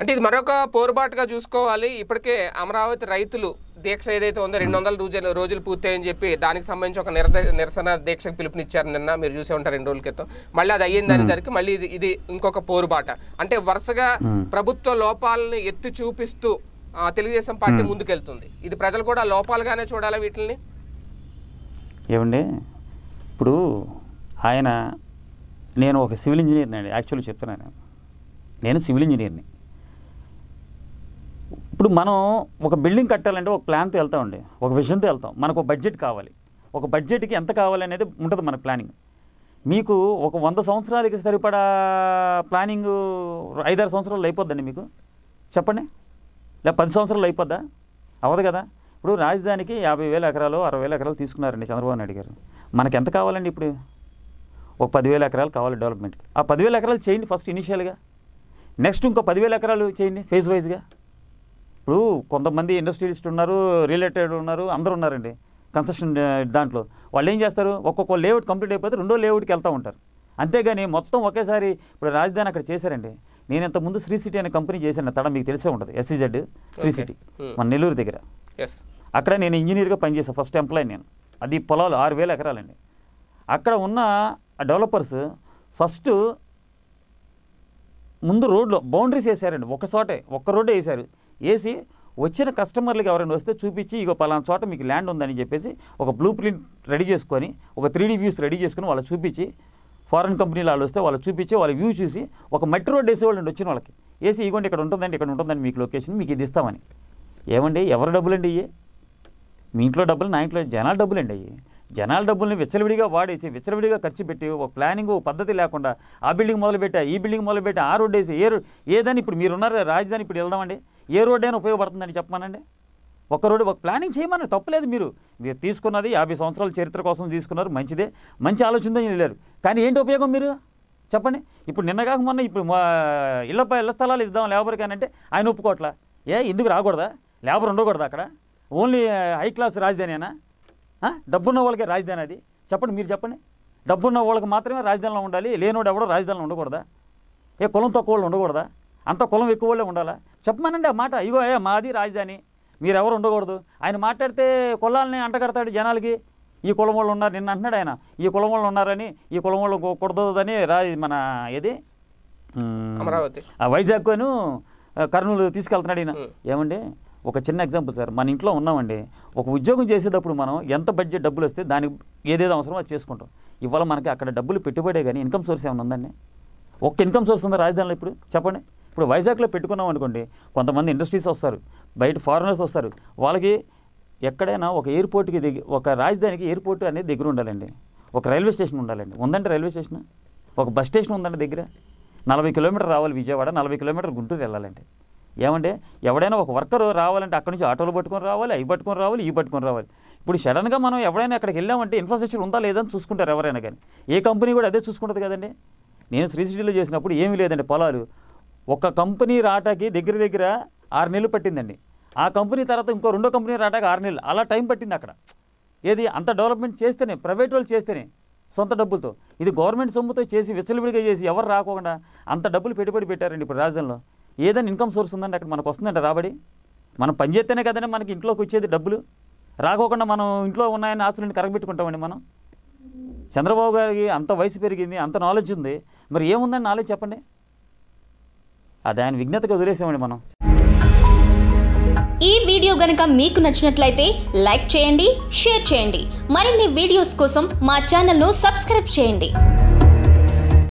అంటే ఇది మరొక పోరుబాటుగా చూసుకోవాలి ఇప్పటికే అమరావతి రైతులు దీక్ష ఏదైతే ఉందో రెండు వందల రోజులు రోజులు పూర్తయ్యని చెప్పి దానికి సంబంధించి ఒక నిరసన దీక్షకు పిలుపునిచ్చారు నిన్న మీరు చూసే ఉంటారు రెండు రోజుల క్రితం మళ్ళీ అది అయ్యింది దాని దానికి మళ్ళీ ఇది ఇది ఇంకొక పోరుబాట అంటే వరుసగా ప్రభుత్వ లోపాలను ఎత్తి చూపిస్తూ తెలుగుదేశం పార్టీ ముందుకెళ్తుంది ఇది ప్రజలు కూడా లోపాలుగానే చూడాలి వీటిని ఏమండి ఇప్పుడు ఆయన నేను ఒక సివిల్ ఇంజనీర్ని అండి యాక్చువల్గా చెప్తున్నాను నేను సివిల్ ఇంజనీర్ని ఇప్పుడు మనం ఒక బిల్డింగ్ కట్టాలంటే ఒక ప్లాన్తో వెళ్తామండి ఒక విజన్తో వెళ్తాం మనకు ఒక బడ్జెట్ కావాలి ఒక బడ్జెట్కి ఎంత కావాలనేది ఉంటుంది మన ప్లానింగ్ మీకు ఒక వంద సంవత్సరాలకి సరిపడా ప్లానింగ్ ఐదారు సంవత్సరాలు అయిపోద్దండి మీకు చెప్పండి లేదా పది సంవత్సరాలు అయిపోద్దా అవ్వదు కదా ఇప్పుడు రాజధానికి యాభై వేల ఎకరాలు అరవై వేల ఎకరాలు తీసుకున్నారండి చంద్రబాబు నాయుడు గారు మనకి ఎంత కావాలండి ఇప్పుడు ఒక పదివేల ఎకరాలు కావాలి డెవలప్మెంట్కి ఆ పదివేల ఎకరాలు చేయండి ఫస్ట్ ఇనిషియల్గా నెక్స్ట్ ఇంకో పదివేల ఎకరాలు చేయండి ఫేజ్ వైజ్గా ఇప్పుడు కొంతమంది ఇండస్ట్రియలిస్ట్ ఉన్నారు రిలేటెడ్ ఉన్నారు అందరూ ఉన్నారండి కన్స్ట్రక్షన్ దాంట్లో వాళ్ళు ఏం చేస్తారు ఒక్కొక్క లేఅవుట్ కంప్లీట్ అయిపోతే రెండో లేఅవుట్కి వెళ్తూ ఉంటారు అంతేగాని మొత్తం ఒకేసారి ఇప్పుడు రాజధాని అక్కడ చేశారండి నేను ముందు శ్రీ సిటీ అనే కంపెనీ చేశాను తడ మీకు తెలిసే ఉంటుంది ఎస్సీజెడ్ e శ్రీ సిటీ మన నెల్లూరు దగ్గర అక్కడ నేను ఇంజనీర్గా పనిచేసాను ఫస్ట్ ఎంప్లాయ్ నేను అది పొలాలు ఆరు వేల ఎకరాలండి అక్కడ ఉన్న డెవలపర్స్ ఫస్ట్ ముందు రోడ్లో బౌండరీస్ వేసారండి ఒక చోటే ఒక్క రోడ్డే వేశారు వేసి వచ్చిన కస్టమర్లకు ఎవరైనా వస్తే చూపించి ఇక పలానా చోట మీకు ల్యాండ్ ఉందని చెప్పేసి ఒక బ్లూ ప్రింట్ రెడీ చేసుకొని ఒక త్రీడీ వ్యూస్ రెడీ చేసుకుని వాళ్ళు చూపించి ఫారెన్ కంపెనీలు వాళ్ళు వస్తే వాళ్ళు చూపించి వాళ్ళ వ్యూ చూసి ఒక మెట్రో రోడ్ వాళ్ళు వచ్చిన వాళ్ళకి వేసి ఇగోండి ఇక్కడ ఉంటుందండి ఇక్కడ ఉంటుందండి మీకు లొకేషన్ మీకు ఇది ఇస్తామని ఏమండి డబ్బులు డబ్బులండి ఇవి మీ ఇంట్లో డబ్బులు నా ఇంట్లో జనాల డబ్బులండి అవి జనాల డబ్బుల్ని విచ్చలవిడిగా వాడేసి విచ్చలవిడిగా ఖర్చు పెట్టి ఒక ప్లానింగ్ పద్ధతి లేకుండా ఆ బిల్డింగ్ మొదలుపెట్టా ఈ బిల్డింగ్ మొదలుపెట్టా ఆ రోడ్ వేసి ఏ ఏదని ఇప్పుడు మీరున్నారు రాజధాని ఇప్పుడు వెళ్దామండి ఏ రోడ్ అయినా ఉపయోగపడుతుందని చెప్పమానండి ఒక రోడ్డు ఒక ప్లానింగ్ చేయమని తప్పలేదు మీరు మీరు తీసుకున్నది యాభై సంవత్సరాల చరిత్ర కోసం తీసుకున్నారు మంచిదే మంచి ఆలోచనతో వెళ్ళారు కానీ ఏంటి ఉపయోగం మీరు చెప్పండి ఇప్పుడు నిన్న మొన్న ఇప్పుడు ఇళ్ళపై ఇళ్ళ స్థలాలు ఇద్దాం లేబర్ కానీ అంటే ఆయన ఒప్పుకోవట్లా ఏ ఎందుకు రాకూడదా లేబర్ ఉండకూడదు అక్కడ ఓన్లీ హై క్లాస్ రాజధానినా డబ్బున్న వాళ్ళకే రాజధాని అది చెప్పండి మీరు చెప్పండి డబ్బున్న వాళ్ళకి మాత్రమే రాజధానిలో ఉండాలి లేనివాడు ఎవడో రాజధానిలో ఉండకూడదా ఏ కులం తక్కువ వాళ్ళు ఉండకూడదా అంత కులం ఎక్కువ వాళ్ళే ఉండాలా చెప్పమనండి ఆ మాట ఇగో ఏ మాది రాజధాని మీరెవరు ఉండకూడదు ఆయన మాట్లాడితే కులాలని అంటగడతాడు జనాలకి ఈ కులం వాళ్ళు ఉన్నారు నిన్న అంటున్నాడు ఆయన ఈ కులం వాళ్ళు ఉన్నారని ఈ కులం వాళ్ళు కొడదని రా మన ఏది అమరావతి ఆ వైజాగ్ అను కర్నూలు తీసుకెళ్తున్నాడు ఈయన ఏమండి ఒక చిన్న ఎగ్జాంపుల్ సార్ మన ఇంట్లో ఉన్నామండి ఒక ఉద్యోగం చేసేటప్పుడు మనం ఎంత బడ్జెట్ డబ్బులు వస్తే దానికి ఏదేదో అవసరమో అది చేసుకుంటాం ఇవాళ మనకి అక్కడ డబ్బులు పెట్టుబడే కానీ ఇన్కమ్ సోర్స్ ఏమైనా ఉందండి ఒక్క ఇన్కమ్ సోర్స్ ఉందా రాజధానిలో ఇప్పుడు చెప్పండి ఇప్పుడు వైజాగ్లో పెట్టుకున్నాం అనుకోండి కొంతమంది ఇండస్ట్రీస్ వస్తారు బయట ఫారినర్స్ వస్తారు వాళ్ళకి ఎక్కడైనా ఒక ఎయిర్పోర్ట్కి దిగి ఒక రాజధానికి ఎయిర్పోర్ట్ అనేది దగ్గర ఉండాలండి ఒక రైల్వే స్టేషన్ ఉండాలండి ఉందంటే రైల్వే స్టేషన్ ఒక బస్ స్టేషన్ ఉందండి దగ్గర నలభై కిలోమీటర్ రావాలి విజయవాడ నలభై కిలోమీటర్ గుంటూరు వెళ్ళాలండి ఏమంటే ఎవడైనా ఒక వర్కర్ రావాలంటే అక్కడి నుంచి ఆటోలు పట్టుకొని రావాలి అవి పట్టుకొని రావాలి ఈ పట్టుకొని రావాలి ఇప్పుడు సడన్గా మనం ఎవడైనా అక్కడికి వెళ్ళామంటే ఇన్ఫ్రాస్ట్రక్చర్ ఉందా లేదని చూసుకుంటారు ఎవరైనా కానీ ఏ కంపెనీ కూడా అదే చూసుకుంటుంది కదండి నేను శ్రీసిటీలో చేసినప్పుడు ఏమీ లేదండి పొలాలు ఒక కంపెనీ రాటాకి దగ్గర దగ్గర ఆరు నెలలు పట్టిందండి ఆ కంపెనీ తర్వాత ఇంకో రెండో కంపెనీ రాటాకి ఆరు నెలలు అలా టైం పట్టింది అక్కడ ఏది అంత డెవలప్మెంట్ చేస్తేనే ప్రైవేట్ వాళ్ళు చేస్తేనే సొంత డబ్బులతో ఇది గవర్నమెంట్ సొమ్ముతో చేసి విచ్చలవిడిగా చేసి ఎవరు రాకుండా అంత డబ్బులు పెట్టుబడి పెట్టారండి ఇప్పుడు రాజధానిలో ఏదైనా ఇన్కమ్ సోర్స్ ఉందండి అక్కడ మనకు వస్తుందండి రాబడి మనం పనిచేస్తేనే కదండి మనకి ఇంట్లోకి వచ్చేది డబ్బులు రాకోకుండా మనం ఇంట్లో ఉన్నాయని ఆస్తులను కరగబెట్టుకుంటామండి మనం చంద్రబాబు గారికి అంత వయసు పెరిగింది అంత నాలెడ్జ్ ఉంది మరి ఏముందని నాలెడ్జ్ చెప్పండి అది ఆయన విజ్ఞతకు వదిలేసామండి మనం ఈ వీడియో గనుక మీకు నచ్చినట్లయితే లైక్ చేయండి షేర్ చేయండి మరిన్ని వీడియోస్ కోసం మా ఛానల్ను సబ్స్క్రైబ్ చేయండి